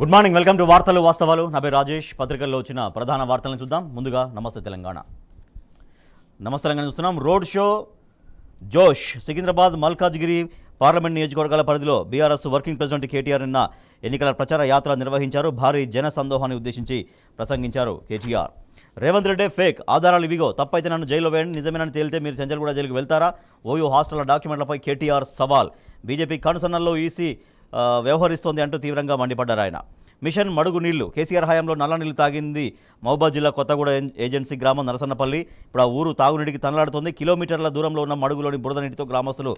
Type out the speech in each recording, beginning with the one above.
good morning welcome to వార్తలు వాస్తవాలు నా పేరు రాజేష్ పత్రికల్లో వచ్చిన ప్రధాన వార్తలను చూద్దాం ముందుగా నమస్తే తెలంగాణ నమస్తే తెలంగాణ చూస్తున్నాం రోడ్ షో జోష్ సికింద్రాబాద్ మల్కాజ్గిరి పార్లమెంట్ నియోజకవర్గాల పరిధిలో బీఆర్ఎస్ వర్కింగ్ ప్రెసిడెంట్ కేటీఆర్ నిన్న ఎన్నికల ప్రచార యాత్ర నిర్వహించారు భారీ జన సందోహాన్ని ఉద్దేశించి ప్రసంగించారు కేటీఆర్ రేవంత్ రెడ్డి ఫేక్ ఆధారాలు ఇవిగో తప్పైతే నన్ను జైల్లో వేయండి నిజమేనని తేలితే మీరు చంచల్గూడ జైలుకు వెళ్తారా ఓయో హాస్టల్ డాక్యుమెంట్లపై కేటీఆర్ సవాల్ బీజేపీ కనుసన్నల్లో ఈసీ వ్యవహరిస్తోంది అంటూ తీవ్రంగా మండిపడ్డారు ఆయన మిషన్ మడుగు నీళ్లు కేసీఆర్ హయాంలో నల్ల నీళ్లు తాగింది మహబూబాద్ జిల్లా కొత్తగూడ ఏజెన్సీ గ్రామం నరసన్నపల్లి ఇప్పుడు ఆ ఊరు తాగునీటికి తనలాడుతోంది కిలోమీటర్ల దూరంలో ఉన్న మడుగులోని బురద నీటితో గ్రామస్తులు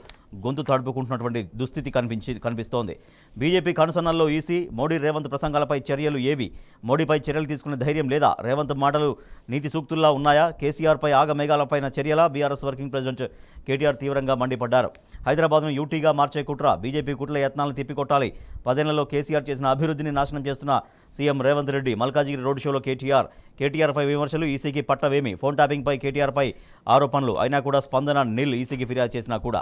గొంతు తడుపుకుంటున్నటువంటి దుస్థితి కనిపించి కనిపిస్తోంది బీజేపీ కనుసన్నల్లో ఈసీ మోడీ రేవంత్ ప్రసంగాలపై చర్యలు ఏవి మోడీపై చర్యలు తీసుకునే ధైర్యం లేదా రేవంత్ మాటలు నీతి సూక్తుల్లా ఉన్నాయా కేసీఆర్పై ఆగమేఘాలపైన చర్యలా బీఆర్ఎస్ వర్కింగ్ ప్రెసిడెంట్ కేటీఆర్ తీవ్రంగా మండిపడ్డారు హైదరాబాద్ను యూటీగా మార్చే కుట్ర బీజేపీ కుట్ల యత్నాలను తిప్పికొట్టాలి పదేళ్లలో కేసీఆర్ చేసిన అభివృద్ధిని నాశనం చేస్తున్న సీఎం రేవంత్ రెడ్డి మల్కాజిగిరి రోడ్ షోలో కేటీఆర్ కేటీఆర్పై విమర్శలు ఈసీకి పట్టవేమి ఫోన్ ట్యాపింగ్పై కేటీఆర్పై ఆరోపణలు అయినా కూడా స్పందన నిల్ ఈసీకి ఫిర్యాదు చేసినా కూడా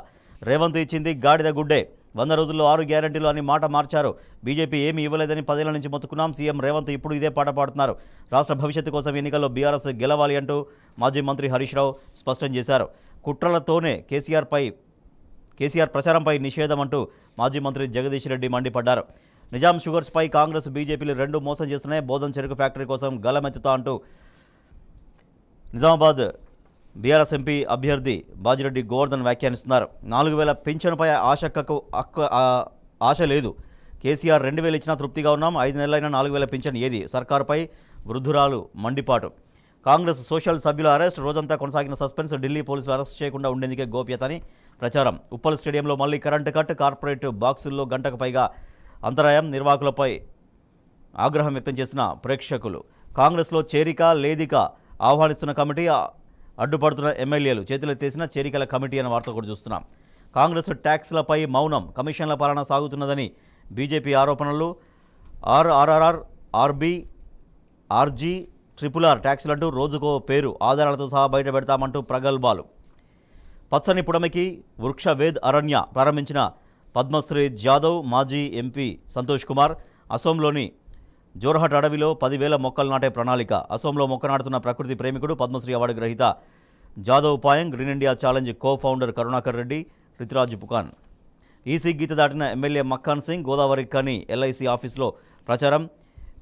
రేవంత్ ఇచ్చింది గాడిద గుడ్డే వంద రోజుల్లో ఆరు గ్యారంటీలు అని మాట మార్చారు బీజేపీ ఏమీ ఇవ్వలేదని పదేళ్ల నుంచి మొత్తుకున్నాం సీఎం రేవంత్ ఇప్పుడు ఇదే పాట పాడుతున్నారు రాష్ట్ర భవిష్యత్తు కోసం ఎన్నికల్లో బీఆర్ఎస్ గెలవాలి అంటూ మాజీ మంత్రి హరీష్ రావు స్పష్టం చేశారు కుట్రలతోనే కేసీఆర్పై కేసీఆర్ ప్రచారంపై నిషేధం అంటూ మాజీ మంత్రి జగదీష్ రెడ్డి మండిపడ్డారు నిజాం షుగర్స్పై కాంగ్రెస్ బీజేపీలు రెండు మోసం చేస్తున్నాయి బోధన్ చెరుకు ఫ్యాక్టరీ కోసం గలమెత్తుతా అంటూ నిజామాబాద్ బీఆర్ఎస్ ఎంపీ అభ్యర్థి బాజిరెడ్డి గోవర్ధన్ వ్యాఖ్యానిస్తున్నారు నాలుగు వేల పింఛన్పై ఆశక్కకు అక్క ఆశ లేదు కేసీఆర్ రెండు వేలు ఇచ్చినా తృప్తిగా ఉన్నాం ఐదు నెలలైనా నాలుగు వేల పింఛన్ ఏది సర్కార్పై వృద్ధురాలు మండిపాటు కాంగ్రెస్ సోషల్ సభ్యుల అరెస్ట్ రోజంతా కొనసాగిన సస్పెన్స్ ఢిల్లీ పోలీసులు అరెస్ట్ చేయకుండా ఉండేందుకే గోప్యత అని ప్రచారం ఉప్పల్ స్టేడియంలో మళ్లీ కరెంటు కట్ కార్పొరేట్ బాక్సుల్లో గంటకు పైగా అంతరాయం నిర్వాహకులపై ఆగ్రహం వ్యక్తం చేసిన ప్రేక్షకులు కాంగ్రెస్లో చేరిక లేదిక ఆహ్వానిస్తున్న కమిటీ అడ్డుపడుతున్న ఎమ్మెల్యేలు చేతులెత్తేసిన చేరికల కమిటీ అనే వార్త కూడా చూస్తున్నాం కాంగ్రెస్ ట్యాక్స్లపై మౌనం కమిషన్ల పాలన సాగుతున్నదని బీజేపీ ఆరోపణలు R R R R R B R G triple R ట్యాక్సులు రోజుకో పేరు ఆధారాలతో సహా బయట పెడతామంటూ ప్రగల్భాలు పచ్చని పుడమికి వృక్షవేద్ అరణ్య ప్రారంభించిన పద్మశ్రీ జాదవ్ మాజీ ఎంపీ సంతోష్ కుమార్ అసోంలోని జోర్హట్ అడవిలో పదివేల మొక్కలు నాటే ప్రణాళిక అసోంలో మొక్క నాటుతున్న ప్రకృతి ప్రేమికుడు పద్మశ్రీ అవార్డు గ్రహీత జాదవ్ ఉపాయం green India challenge co founder Karunakar Reddy Rituraj Phukan EC గీత దాటిన ఎమ్మెల్యే మక్కాన్ సింగ్ గోదావరి కని ఎల్ఐసి ఆఫీస్లో ప్రచారం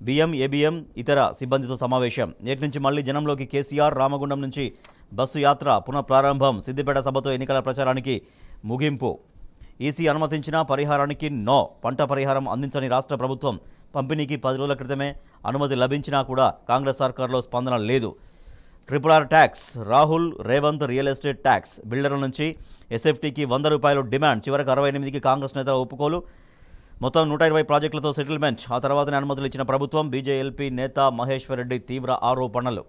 బిఎం ఏబిఎం ఇతర సిబ్బందితో సమావేశం నేటి నుంచి మళ్లీ జనంలోకి కేసీఆర్ రామగుండం నుంచి బస్సు యాత్ర పునఃప్రారంభం సిద్దిపేట సభతో ఎన్నికల ప్రచారానికి ముగింపు ఈసీ అనుమతించిన పరిహారానికి నో పంట పరిహారం అందించని రాష్ట్ర ప్రభుత్వం పంపిణీకి పది రోజుల క్రితమే అనుమతి లభించినా కూడా కాంగ్రెస్ సర్కార్లో స్పందన లేదు triple R tax Rahul Revanth real estate tax బిల్డర్ల నుంచి ఎస్ఎఫ్టీకి వంద రూపాయలు డిమాండ్ చివరికి అరవై ఎనిమిదికి కాంగ్రెస్ నేత ఒప్పుకోలు మొత్తం నూట ఇరవై ప్రాజెక్టులతో సెటిల్మెంట్ ఆ తర్వాతనే అనుమతులు ఇచ్చిన ప్రభుత్వం బీజేఎల్పీ నేత మహేశ్వర్ రెడ్డి తీవ్ర ఆరోపణలు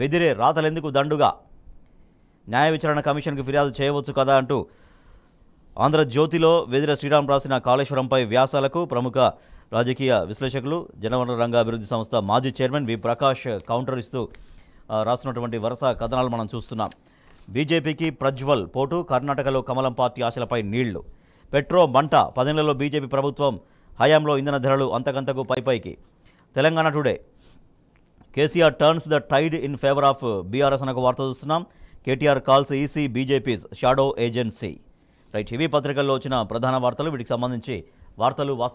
వెదిరే రాతలెందుకు దండుగా న్యాయ విచారణ కమిషన్కు ఫిర్యాదు చేయవచ్చు కదా అంటూ ఆంధ్రజ్యోతిలో వేదిర శ్రీరామ్ రాసిన కాళేశ్వరంపై వ్యాసాలకు ప్రముఖ రాజకీయ విశ్లేషకులు జనవనరుల రంగ అభివృద్ధి సంస్థ మాజీ చైర్మన్ వి ప్రకాష్ కౌంటర్ ఇస్తూ రాస్తున్నటువంటి వరుస కథనాలు మనం చూస్తున్నాం బీజేపీకి ప్రజ్వల్ పోటు కర్ణాటకలో కమలం పార్టీ ఆశలపై నీళ్లు పెట్రో మంట పదేళ్లలో బీజేపీ ప్రభుత్వం హయాంలో ఇంధన ధరలు అంతకంతకు పైపైకి Telangana today KCR turns the tide in favour of BRS అనకు వార్త చూస్తున్నాం KTR calls EC BJP's shadow agency right ఇవి పత్రికల్లో వచ్చిన ప్రధాన వార్తలు వీటికి సంబంధించి వార్తలు వాస్తవ